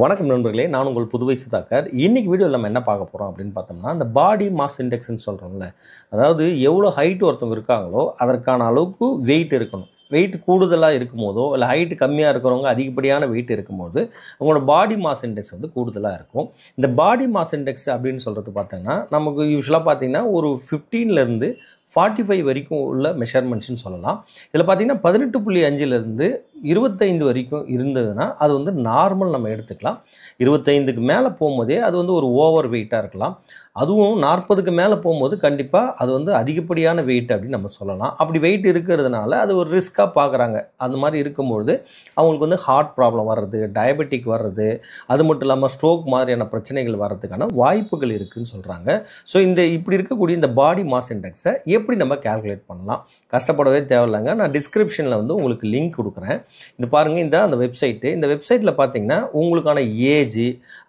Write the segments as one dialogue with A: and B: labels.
A: வணக்கம் நண்பர்களே நான் உங்கள் புதுவை தாக்கர் இன்றைக்கி வீடியோவில் நம்ம என்ன பார்க்க போகிறோம் அப்படின்னு பார்த்தோம்னா அந்த பாடி மாஸ் இண்டெக்ஸ்ன்னு சொல்கிறோம்ல அதாவது எவ்வளோ ஹைட் ஒருத்தவங்க இருக்காங்களோ அதற்கான அளவுக்கு வெயிட் இருக்கணும் வெயிட் கூடுதலாக இருக்கும் போதோ இல்லை ஹைட்டு கம்மியாக இருக்கிறவங்க அதிகப்படியான வெயிட் இருக்கும்போது அவங்களோட பாடி மாஸ் இண்டெக்ஸ் வந்து கூடுதலாக இருக்கும் இந்த பாடி மாஸ் இண்டெக்ஸ் அப்படின்னு சொல்கிறது பார்த்தோன்னா நமக்கு யூஸ்வலாக பார்த்திங்கன்னா ஒரு ஃபிஃப்டீன்லேருந்து ஃபார்ட்டி ஃபைவ் வரைக்கும் உள்ள மெஷர்மெண்ட்ஸ்னு சொல்லலாம் இதில் பார்த்திங்கன்னா பதினெட்டு புள்ளி அஞ்சுலேருந்து இருபத்தைந்து வரைக்கும் இருந்ததுன்னா அது வந்து நார்மல் நம்ம எடுத்துக்கலாம் இருபத்தைந்துக்கு மேலே போகும்போதே அது வந்து ஒரு ஓவர் வெயிட்டாக இருக்கலாம் அதுவும் நாற்பதுக்கு மேலே போகும்போது கண்டிப்பாக அது வந்து அதிகப்படியான வெயிட் அப்படின்னு நம்ம சொல்லலாம் அப்படி வெயிட் இருக்கிறதுனால அது ஒரு ரிஸ்க்காக பார்க்குறாங்க அந்த மாதிரி இருக்கும்பொழுது அவங்களுக்கு வந்து ஹார்ட் ப்ராப்ளம் வர்றது டயபெட்டிக் வர்றது அது மட்டும் இல்லாமல் ஸ்ட்ரோக் மாதிரியான பிரச்சனைகள் வர்றதுக்கான வாய்ப்புகள் இருக்குதுன்னு சொல்கிறாங்க ஸோ இந்த இப்படி இருக்கக்கூடிய இந்த பாடி மாஸ் இண்டெக்ஸை எப்படி நம்ம கேல்குலேட் பண்ணலாம் கஷ்டப்படவே தேவையில்லைங்க நான் டிஸ்கிரிப்ஷனில் வந்து உங்களுக்கு லிங்க் கொடுக்குறேன் இது பாருங்கள் இந்த அந்த வெப்சைட்டு இந்த வெப்சைட்டில் பார்த்தீங்கன்னா உங்களுக்கான ஏஜ்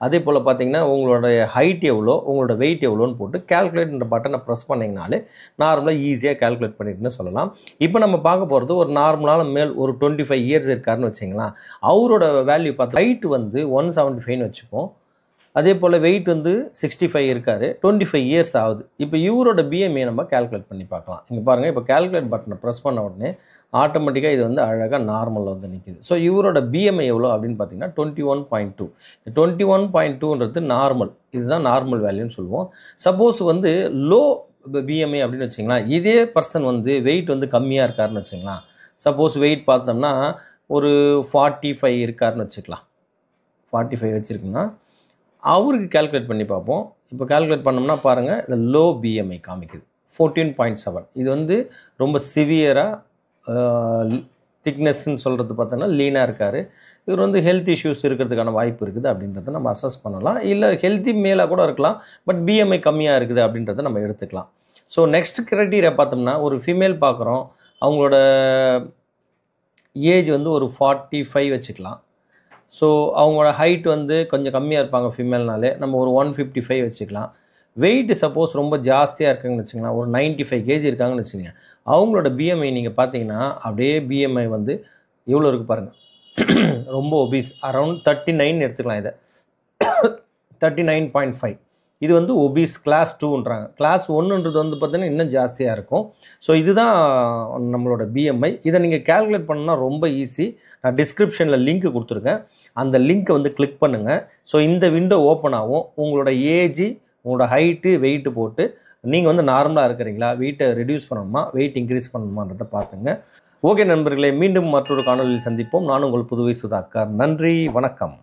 A: அதே போல் பார்த்தீங்கன்னா உங்களுடைய ஹைட் எவ்வளோ உங்களோட வெயிட் வெயிட் எவ்வளோன்னு போட்டு கேல்குலேட்ன்ற பட்டனை ப்ரெஸ் பண்ணிங்கனாலே நார்மலாக ஈஸியாக கேல்குலேட் பண்ணிட்டுன்னு சொல்லலாம் இப்போ நம்ம பார்க்க போகிறது ஒரு நார்மலான மேல் ஒரு டுவெண்ட்டி ஃபைவ் இயர்ஸ் இருக்காருன்னு வச்சிங்களேன் அவரோட வேல்யூ பார்த்து ஹைட் வந்து ஒன் செவன்ட்டி ஃபைவ்னு வச்சுப்போம் அதே போல் வெயிட் வந்து சிக்ஸ்டி ஃபைவ் இருக்கார் டுவெண்ட்டி ஃபைவ் இயர்ஸ் ஆகுது இப்போ இவரோட பிஎம்ஏ நம்ம கேல்குலேட் பண்ணி பார்க்கலாம் இங்கே பாருங்கள் இப்போ கேல்குலேட் பட்டனை ப்ரெஸ் பண்ண உடனே ஆட்டோமேட்டிக்காக இது வந்து அழகாக நார்மலில் வந்து நிற்கிது ஸோ இவரோட பிஎம்ஐ எவ்வளோ அப்படின்னு பார்த்தீங்கன்னா twenty one point two twenty one point டூன்றது நார்மல் இதுதான் நார்மல் வேல்யூன்னு சொல்லுவோம் சப்போஸ் வந்து லோ பிஎம்ஐ அப்படின்னு வச்சிங்களா இதே பர்சன் வந்து வெயிட் வந்து கம்மியாக இருக்காருன்னு வச்சுங்களேன் சப்போஸ் வெயிட் பார்த்தோம்னா ஒரு ஃபார்ட்டி ஃபைவ் இருக்காருன்னு வச்சுக்கலாம் ஃபார்ட்டி ஃபைவ் வச்சுருக்குன்னா அவருக்கு கேல்குலேட் பண்ணி பார்ப்போம் இப்போ கேல்குலேட் பண்ணோம்னா பாருங்கள் இந்த லோ பிஎம்ஐ காமிக்குது ஃபோர்டீன் பாயிண்ட் செவன் இது வந்து ரொம்ப சிவியராக திக்னஸ்ன்னு சொல்கிறது பார்த்தோன்னா லீனாக இருக்கார் இவர் வந்து ஹெல்த் இஷ்யூஸ் இருக்கிறதுக்கான வாய்ப்பு இருக்குது அப்படின்றத நம்ம அசஸ் பண்ணலாம் இல்லை ஹெல்த்தி மேலே கூட இருக்கலாம் பட் பிஎம்ஐ கம்மியாக இருக்குது அப்படின்றத நம்ம எடுத்துக்கலாம் ஸோ நெக்ஸ்ட் கிரைட்டீரியா பார்த்தோம்னா ஒரு ஃபீமேல் பார்க்குறோம் அவங்களோட ஏஜ் வந்து ஒரு ஃபார்ட்டி ஃபைவ் வச்சுக்கலாம் ஸோ அவங்களோட ஹைட் வந்து கொஞ்சம் கம்மியாக இருப்பாங்க ஃபீமேல்னாலே நம்ம ஒரு ஒன் ஃபிஃப்டி ஃபைவ் வச்சுக்கலாம் வெயிட்டு சப்போஸ் ரொம்ப ஜாஸ்தியாக இருக்காங்கன்னு வச்சுக்கலாம் ஒரு நைன்ட்டி ஃபைவ் கேஜி இருக்காங்கன்னு வச்சுக்கோங்க அவங்களோட பிஎம்ஐ நீங்கள் பார்த்தீங்கன்னா அப்படியே பிஎம்ஐ வந்து எவ்வளோ இருக்குது பாருங்கள் ரொம்ப ஒபீஸ் அரௌண்ட் தேர்ட்டி நைன் எடுத்துக்கலாம் இதை தேர்ட்டி நைன் பாயிண்ட் ஃபைவ் இது வந்து ஒபீஸ் கிளாஸ் டூன்றாங்க கிளாஸ் ஒன்றுன்றது வந்து பார்த்தீங்கன்னா இன்னும் ஜாஸ்தியாக இருக்கும் ஸோ இதுதான் நம்மளோட பிஎம்ஐ இதை நீங்கள் கேல்குலேட் பண்ணால் ரொம்ப ஈஸி நான் டிஸ்கிரிப்ஷனில் லிங்க் கொடுத்துருக்கேன் அந்த லிங்க்கை வந்து கிளிக் பண்ணுங்கள் ஸோ இந்த விண்டோ ஓப்பன் ஆகும் உங்களோட ஏஜி உங்களோட ஹைட்டு வெயிட்டு போட்டு நீங்கள் வந்து நார்மலாக இருக்கிறீங்களா வெயிட்டை ரெடியூஸ் பண்ணணுமா வெயிட் இன்க்ரீஸ் பண்ணணுமான்றதை பார்த்துங்க ஓகே நண்பர்களே மீண்டும் மற்றொரு காணொலியில் சந்திப்போம் நான் உங்கள் புதுவை சுதாக்கர் நன்றி வணக்கம்